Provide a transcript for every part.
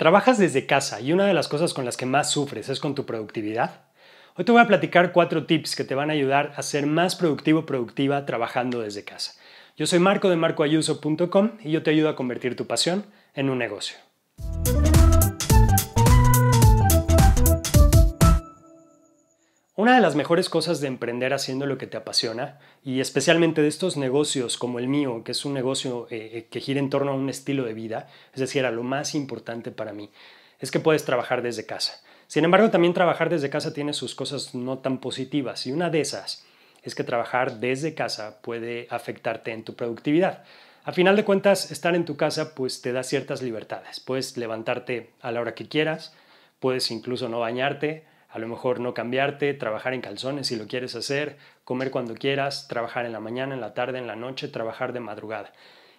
¿Trabajas desde casa y una de las cosas con las que más sufres es con tu productividad? Hoy te voy a platicar cuatro tips que te van a ayudar a ser más productivo productiva trabajando desde casa. Yo soy Marco de marcoayuso.com y yo te ayudo a convertir tu pasión en un negocio. Una de las mejores cosas de emprender haciendo lo que te apasiona, y especialmente de estos negocios como el mío, que es un negocio eh, eh, que gira en torno a un estilo de vida, es decir, a lo más importante para mí, es que puedes trabajar desde casa. Sin embargo, también trabajar desde casa tiene sus cosas no tan positivas, y una de esas es que trabajar desde casa puede afectarte en tu productividad. A final de cuentas, estar en tu casa pues te da ciertas libertades. Puedes levantarte a la hora que quieras, puedes incluso no bañarte, a lo mejor no cambiarte, trabajar en calzones si lo quieres hacer, comer cuando quieras, trabajar en la mañana, en la tarde, en la noche, trabajar de madrugada.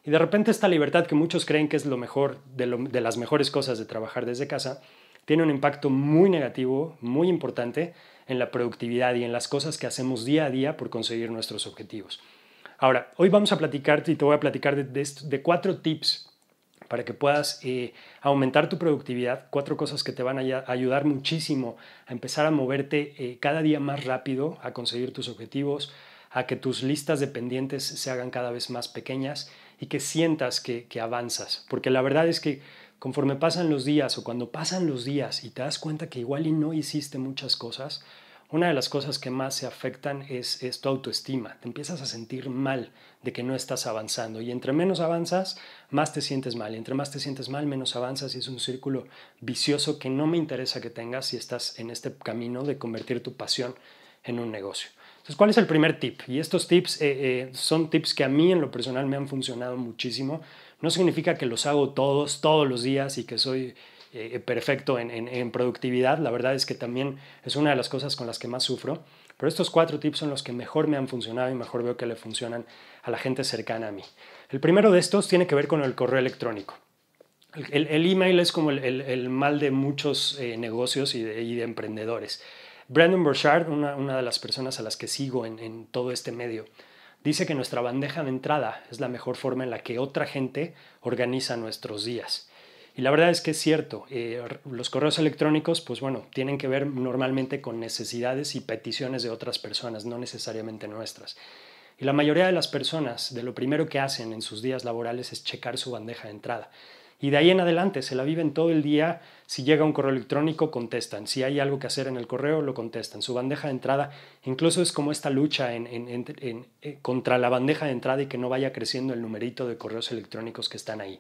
Y de repente esta libertad que muchos creen que es lo mejor, de, las mejores cosas de trabajar desde casa, tiene un impacto muy negativo, muy importante en la productividad y en las cosas que hacemos día a día por conseguir nuestros objetivos. Ahora, hoy vamos a platicar y te voy a platicar de, cuatro tips para que puedas eh, aumentar tu productividad. Cuatro cosas que te van a ayudar muchísimo a empezar a moverte eh, cada día más rápido, a conseguir tus objetivos, a que tus listas de pendientes se hagan cada vez más pequeñas y que sientas que avanzas. Porque la verdad es que conforme pasan los días o cuando pasan los días y te das cuenta que igual y no hiciste muchas cosas, una de las cosas que más se afectan es, tu autoestima. Te empiezas a sentir mal de que no estás avanzando y entre menos avanzas, más te sientes mal. Y entre más te sientes mal, menos avanzas y es un círculo vicioso que no me interesa que tengas si estás en este camino de convertir tu pasión en un negocio. Entonces, ¿cuál es el primer tip? Y estos tips eh, eh, son tips que a mí en lo personal me han funcionado muchísimo. No significa que los hago todos, todos los días y que soy eh, perfecto en, productividad. La verdad es que también es una de las cosas con las que más sufro. Pero estos cuatro tips son los que mejor me han funcionado y mejor veo que le funcionan a la gente cercana a mí. El primero de estos tiene que ver con el correo electrónico. El, email es como el, mal de muchos eh, negocios y de, emprendedores. Brandon Burchard, una, de las personas a las que sigo en todo este medio, dice que nuestra bandeja de entrada es la mejor forma en la que otra gente organiza nuestros días. Y la verdad es que es cierto, eh, los correos electrónicos, pues bueno, tienen que ver normalmente con necesidades y peticiones de otras personas, no necesariamente nuestras. Y la mayoría de las personas, de lo primero que hacen en sus días laborales es checar su bandeja de entrada. Y de ahí en adelante se la viven todo el día. Si llega un correo electrónico, contestan. Si hay algo que hacer en el correo, lo contestan. Su bandeja de entrada, incluso es como esta lucha eh, contra la bandeja de entrada y que no vaya creciendo el numerito de correos electrónicos que están ahí.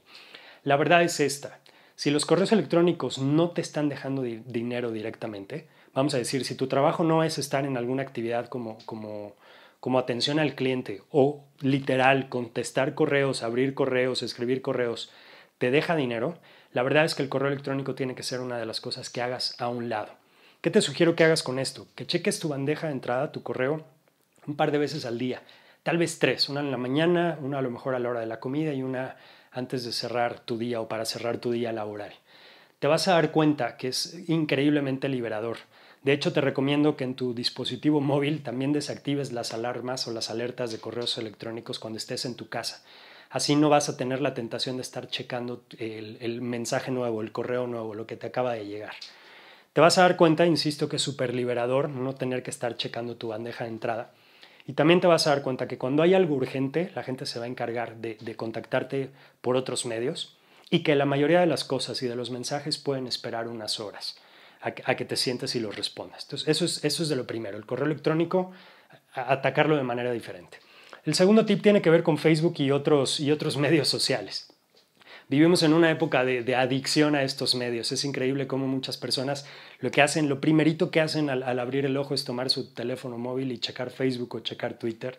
La verdad es esta. Si los correos electrónicos no te están dejando dinero directamente, vamos a decir, si tu trabajo no es estar en alguna actividad como, como, como atención al cliente o literal contestar correos, abrir correos, escribir correos, te deja dinero, la verdad es que el correo electrónico tiene que ser una de las cosas que hagas a un lado. ¿Qué te sugiero que hagas con esto? Que cheques tu bandeja de entrada, tu correo, un par de veces al día, tal vez tres, una en la mañana, una a lo mejor a la hora de la comida y una antes de cerrar tu día o para cerrar tu día laboral. Te vas a dar cuenta que es increíblemente liberador. De hecho, te recomiendo que en tu dispositivo móvil también desactives las alarmas o las alertas de correos electrónicos cuando estés en tu casa. Así no vas a tener la tentación de estar checando el, mensaje nuevo, el correo nuevo, lo que te acaba de llegar. Te vas a dar cuenta, insisto, que es súper liberador no tener que estar checando tu bandeja de entrada y también te vas a dar cuenta que cuando hay algo urgente, la gente se va a encargar de, contactarte por otros medios y que la mayoría de las cosas y de los mensajes pueden esperar unas horas a, que te sientes y los respondas. Entonces, eso es, eso es de lo primero, el correo electrónico, atacarlo de manera diferente. El segundo tip tiene que ver con Facebook y otros, y otros medios sociales. Vivimos en una época de, adicción a estos medios. Es increíble cómo muchas personas lo que hacen, lo primerito que hacen al, abrir el ojo es tomar su teléfono móvil y checar Facebook o checar Twitter.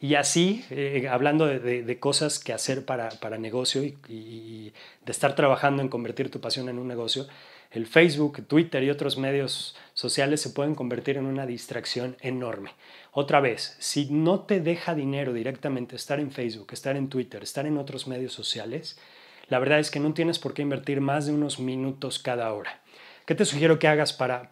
Y así, eh, hablando de, cosas que hacer para, para negocio y, y, de estar trabajando en convertir tu pasión en un negocio, el Facebook, Twitter y otros medios sociales se pueden convertir en una distracción enorme. Otra vez, si no te deja dinero directamente estar en Facebook, estar en Twitter, estar en otros medios sociales, la verdad es que no tienes por qué invertir más de unos minutos cada hora. ¿Qué te sugiero que hagas para,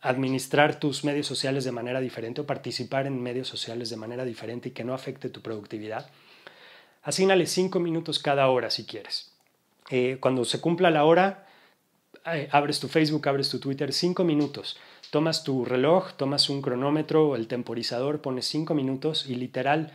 administrar tus medios sociales de manera diferente o participar en medios sociales de manera diferente y que no afecte tu productividad? asignale cinco minutos cada hora si quieres. Eh, cuando se cumpla la hora, eh, abres tu Facebook, abres tu Twitter, cinco minutos. Tomas tu reloj, tomas un cronómetro, o el temporizador, pones cinco minutos y literal,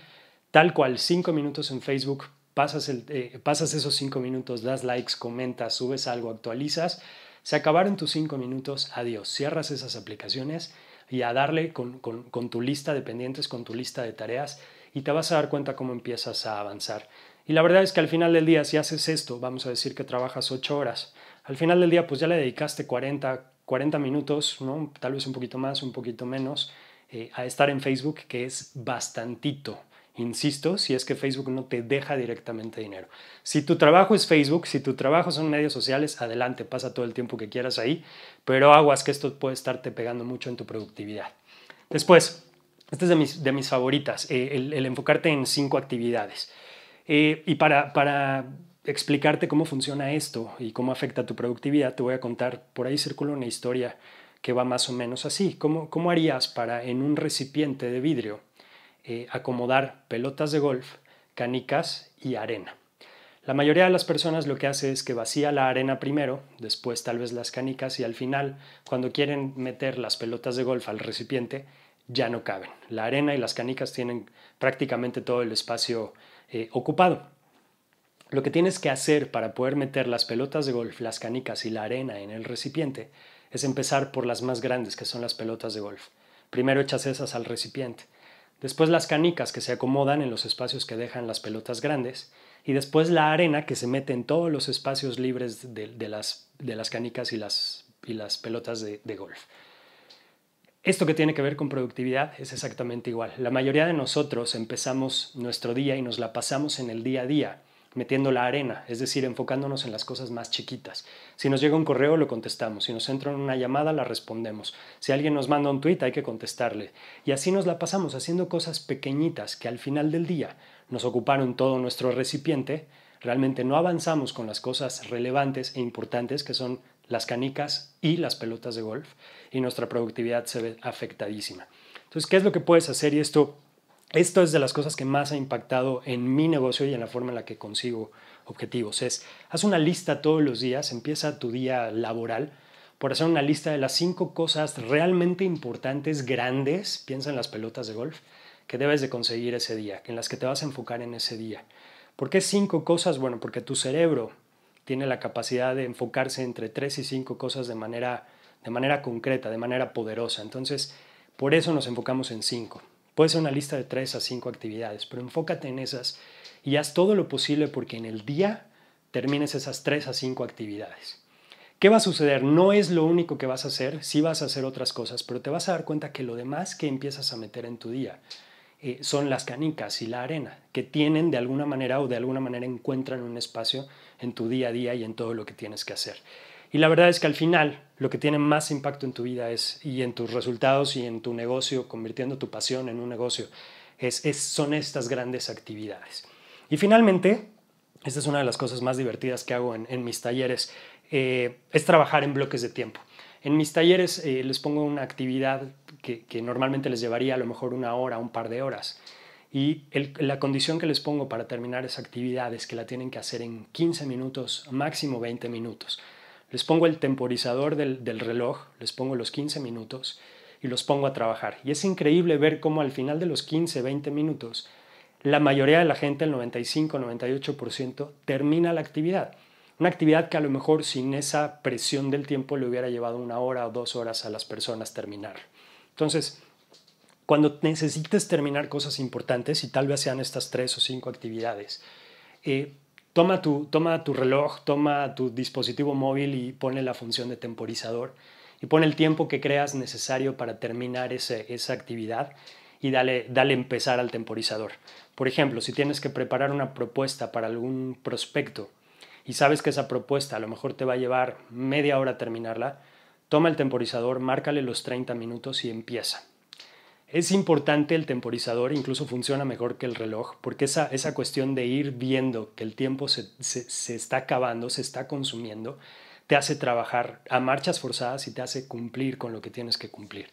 tal cual, cinco minutos en Facebook, eh, pasas, esos cinco minutos, das likes, comentas, subes algo, actualizas, se acabaron tus cinco minutos, adiós, cierras esas aplicaciones y a darle con, tu lista de pendientes, con tu lista de tareas y te vas a dar cuenta cómo empiezas a avanzar. Y la verdad es que al final del día, si haces esto, vamos a decir que trabajas ocho horas, al final del día pues ya le dedicaste 40, 40 minutos, tal vez un poquito más, un poquito menos, eh, a estar en Facebook, que es bastantito. Insisto, si es que Facebook no te deja directamente dinero. Si tu trabajo es Facebook, si tu trabajo son medios sociales, adelante, pasa todo el tiempo que quieras ahí, pero aguas que esto puede estarte pegando mucho en tu productividad. Después, esta es de mis, favoritas, eh, el, enfocarte en cinco actividades. Eh, y para, explicarte cómo funciona esto y cómo afecta tu productividad, te voy a contar, por ahí circula una historia que va más o menos así. ¿Cómo, cómo harías para en un recipiente de vidrio? Eh, acomodar pelotas de golf, canicas y arena. La mayoría de las personas lo que hace es que vacía la arena primero, después tal vez las canicas y al final, cuando quieren meter las pelotas de golf al recipiente, ya no caben. La arena y las canicas tienen prácticamente todo el espacio eh, ocupado. Lo que tienes que hacer para poder meter las pelotas de golf, las canicas y la arena en el recipiente es empezar por las más grandes, que son las pelotas de golf. Primero echas esas al recipiente después las canicas que se acomodan en los espacios que dejan las pelotas grandes, y después la arena que se mete en todos los espacios libres de, las, de las, canicas y las, y las pelotas de, de golf. Esto que tiene que ver con productividad es exactamente igual. La mayoría de nosotros empezamos nuestro día y nos la pasamos en el día a día metiendo la arena, es decir, enfocándonos en las cosas más chiquitas. Si nos llega un correo, lo contestamos. Si nos entra una llamada, la respondemos. Si alguien nos manda un tweet, hay que contestarle. Y así nos la pasamos haciendo cosas pequeñitas que al final del día nos ocuparon todo nuestro recipiente. Realmente no avanzamos con las cosas relevantes e importantes que son las canicas y las pelotas de golf y nuestra productividad se ve afectadísima. Entonces, ¿qué es lo que puedes hacer? Y esto esto es de las cosas que más ha impactado en mi negocio y en la forma en la que consigo objetivos. Es, haz una lista todos los días, empieza tu día laboral por hacer una lista de las cinco cosas realmente importantes, grandes, piensa en las pelotas de golf, que debes de conseguir ese día, en las que te vas a enfocar en ese día. ¿Por qué cinco cosas? Bueno, porque tu cerebro tiene la capacidad de enfocarse entre tres y cinco cosas de manera, de manera concreta, de manera poderosa. Entonces, por eso nos enfocamos en cinco. Puede ser una lista de tres a cinco actividades, pero enfócate en esas y haz todo lo posible porque en el día termines esas tres a cinco actividades. ¿Qué va a suceder? No es lo único que vas a hacer, sí vas a hacer otras cosas, pero te vas a dar cuenta que lo demás que empiezas a meter en tu día eh, son las canicas y la arena, que tienen de alguna manera o de alguna manera encuentran un espacio en tu día a día y en todo lo que tienes que hacer. Y la verdad es que al final lo que tiene más impacto en tu vida es, y en tus resultados y en tu negocio, convirtiendo tu pasión en un negocio, es, son estas grandes actividades. Y finalmente, esta es una de las cosas más divertidas que hago en, mis talleres, eh, es trabajar en bloques de tiempo. En mis talleres eh, les pongo una actividad que, normalmente les llevaría a lo mejor una hora, un par de horas. Y la condición que les pongo para terminar esa actividad es que la tienen que hacer en 15 minutos, máximo 20 minutos. Les pongo el temporizador del, del, reloj, les pongo los 15 minutos y los pongo a trabajar. Y es increíble ver cómo al final de los 15, 20 minutos, la mayoría de la gente, el 95, 98%, termina la actividad. Una actividad que a lo mejor sin esa presión del tiempo le hubiera llevado una hora o dos horas a las personas terminar. Entonces, cuando necesites terminar cosas importantes, y tal vez sean estas tres o cinco actividades, eh, Toma tu, toma tu reloj, toma tu dispositivo móvil y pone la función de temporizador y pone el tiempo que creas necesario para terminar esa actividad y dale, dale empezar al temporizador. Por ejemplo, si tienes que preparar una propuesta para algún prospecto y sabes que esa propuesta a lo mejor te va a llevar media hora terminarla, toma el temporizador, márcale los 30 minutos y empieza es importante el temporizador, incluso funciona mejor que el reloj, porque esa, esa cuestión de ir viendo que el tiempo se, se, está acabando, se está consumiendo, te hace trabajar a marchas forzadas y te hace cumplir con lo que tienes que cumplir.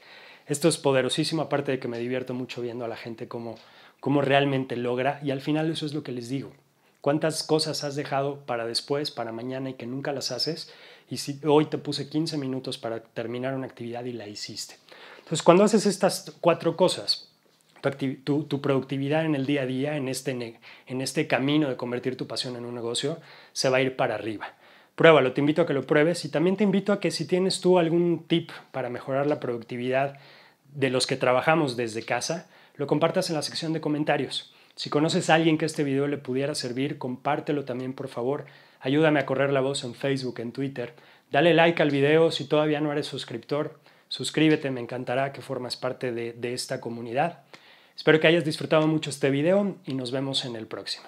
Esto es poderosísimo, aparte de que me divierto mucho viendo a la gente cómo, cómo realmente logra, y al final eso es lo que les digo. ¿Cuántas cosas has dejado para después, para mañana y que nunca las haces? Y si hoy te puse 15 minutos para terminar una actividad y la hiciste. Entonces, cuando haces estas cuatro cosas, tu, productividad en el día a día, en este, en este camino de convertir tu pasión en un negocio, se va a ir para arriba. Pruébalo, te invito a que lo pruebes y también te invito a que si tienes tú algún tip para mejorar la productividad de los que trabajamos desde casa, lo compartas en la sección de comentarios. Si conoces a alguien que este video le pudiera servir, compártelo también por favor. Ayúdame a correr la voz en Facebook, en Twitter. Dale like al video si todavía no eres suscriptor suscríbete, me encantará que formas parte de, de esta comunidad. Espero que hayas disfrutado mucho este video y nos vemos en el próximo.